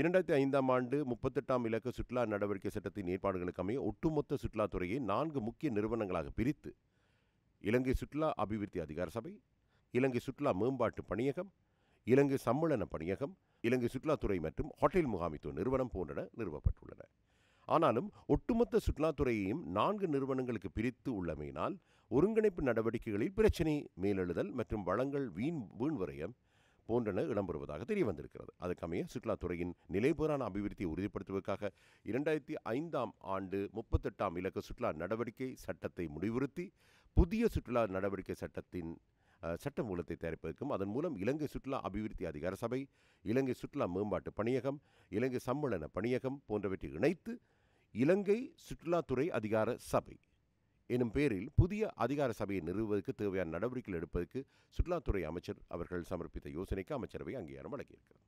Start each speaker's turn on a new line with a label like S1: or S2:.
S1: இரண்டாயிரத்தி ஐந்தாம் ஆண்டு முப்பத்தெட்டாம் இலக்க சுற்றுலா நடவடிக்கை சட்டத்தின் ஏற்பாடுகளுக்கு அமைய ஒட்டுமொத்த சுற்றுலாத்துறையை நான்கு முக்கிய நிறுவனங்களாக பிரித்து இலங்கை சுற்றுலா அபிவிருத்தி அதிகார சபை இலங்கை சுற்றுலா மேம்பாட்டு பணியகம் இலங்கை சம்மேளன பணியகம் இலங்கை சுற்றுலாத்துறை மற்றும் ஹோட்டல் முகாமித்துவ நிறுவனம் போன்றன நிறுவப்பட்டுள்ளன ஆனாலும் ஒட்டுமொத்த சுற்றுலாத்துறையையும் நான்கு நிறுவனங்களுக்கு பிரித்து உள்ளமையினால் ஒருங்கிணைப்பு நடவடிக்கைகளில் பிரச்சினை மேலெழுதல் மற்றும் வளங்கள் வீண் வீண் வரையம் போன்றன இடம்பெறுவதாக தெரிய வந்திருக்கிறது அதுக்கமைய சுற்றுலாத்துறையின் நிலைபுறான அபிவிருத்தியை உறுதிப்படுத்துவதற்காக இரண்டாயிரத்தி ஐந்தாம் ஆண்டு முப்பத்தெட்டாம் இலக்க சுற்றுலா நடவடிக்கை சட்டத்தை முடிவுறுத்தி புதிய சுற்றுலா நடவடிக்கை சட்டத்தின் சட்ட மூலத்தை தயாரிப்பதற்கும் அதன் மூலம் இலங்கை சுற்றுலா அபிவிருத்தி அதிகார சபை இலங்கை சுற்றுலா மேம்பாட்டு பணியகம் இலங்கை சம்மேளன பணியகம் போன்றவற்றை இணைத்து இலங்கை சுற்றுலாத்துறை அதிகார சபை எனும் பேரில் புதிய அதிகார சபையை நிறுவுவதற்கு தேவையான நடவடிக்கைகள் எடுப்பதற்கு சுற்றுலாத்துறை அமைச்சர் அவர்கள் சமர்ப்பித்த யோசனைக்கு அமைச்சரவை அங்கீகாரம் வழங்கியிருக்கிறது